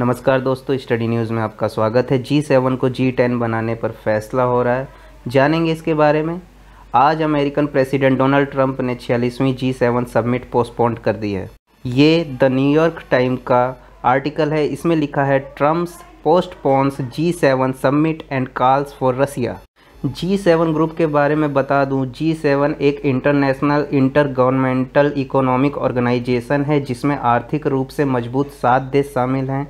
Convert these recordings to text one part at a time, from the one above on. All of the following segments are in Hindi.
नमस्कार दोस्तों स्टडी न्यूज़ में आपका स्वागत है जी सेवन को जी टेन बनाने पर फैसला हो रहा है जानेंगे इसके बारे में आज अमेरिकन प्रेसिडेंट डोनाल्ड ट्रंप ने छियालीसवीं जी सेवन सबमिट पोस्टपोन्ड कर दी है ये द न्यूयॉर्क टाइम का आर्टिकल है इसमें लिखा है Trump's postpones G seven summit and calls for Russia G seven group के बारे में बता दूं जी सेवन एक international intergovernmental economic organisation है जिसमें आर्थिक रूप से मजबूत सात देश शामिल हैं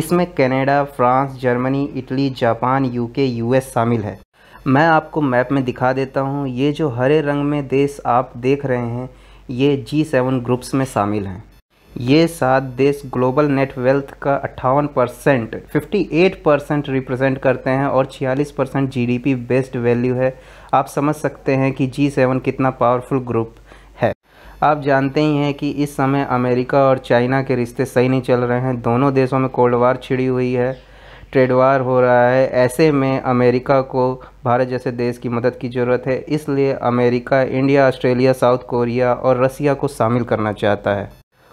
इसमें Canada, France Germany Italy Japan UK US शामिल है मैं आपको मैप में दिखा देता हूँ ये जो हरे रंग में देश आप देख रहे हैं ये जी सेवन ग्रुप्स में शामिल हैं ये सात देश ग्लोबल नेट वेल्थ का अट्ठावन percent fifty eight percent represent करते हैं और छियालीस परसेंट जी बेस्ड वैल्यू है आप समझ सकते हैं कि जी सेवन कितना पावरफुल ग्रुप आप जानते ही हैं कि इस समय अमेरिका और चाइना के रिश्ते सही नहीं चल रहे हैं दोनों देशों में कोल्ड वार छिड़ी हुई है ट्रेड वार हो रहा है ऐसे में अमेरिका को भारत जैसे देश की मदद की ज़रूरत है इसलिए America India Australia South Korea और रसिया को शामिल करना चाहता है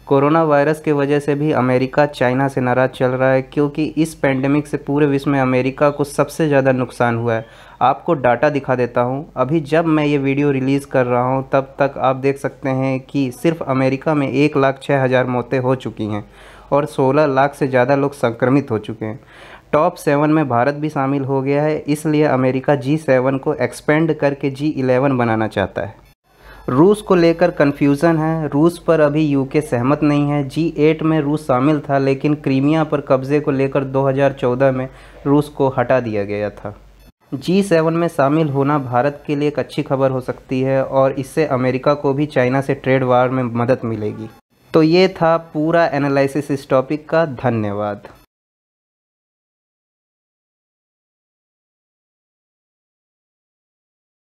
कोरोना वायरस की वजह से भी अमेरिका चाइना से नाराज़ चल रहा है क्योंकि इस पैंडमिक से पूरे विश्व में अमेरिका को सबसे ज़्यादा नुकसान हुआ है आपको डाटा दिखा देता हूं अभी जब मैं ये वीडियो रिलीज़ कर रहा हूं तब तक आप देख सकते हैं कि सिर्फ अमेरिका में एक लाख छः हज़ार मौतें हो चुकी हैं और सोलह लाख से ज़्यादा लोग संक्रमित हो चुके हैं टॉप सेवन में भारत भी शामिल हो गया है इसलिए अमेरिका जी सेवन को एक्सपेंड करके जी बनाना चाहता है रूस को लेकर कन्फ्यूज़न है रूस पर अभी यूके सहमत नहीं है जी एट में रूस शामिल था लेकिन क्रीमिया पर कब्ज़े को लेकर 2014 में रूस को हटा दिया गया था जी सेवन में शामिल होना भारत के लिए एक अच्छी खबर हो सकती है और इससे अमेरिका को भी चाइना से ट्रेड वार में मदद मिलेगी तो ये था पूरा एनालिसिस इस टॉपिक का धन्यवाद